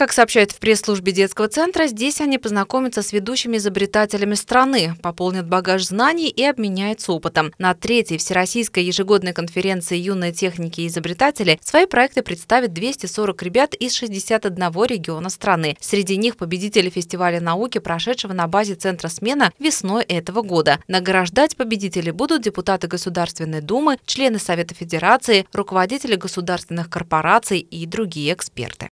Как сообщает в пресс-службе детского центра, здесь они познакомятся с ведущими изобретателями страны, пополнят багаж знаний и обменяются опытом. На третьей Всероссийской ежегодной конференции «Юные техники и изобретатели» свои проекты представят 240 ребят из 61 региона страны. Среди них победители фестиваля науки, прошедшего на базе Центра «Смена» весной этого года. Награждать победители будут депутаты Государственной Думы, члены Совета Федерации, руководители государственных корпораций и другие эксперты.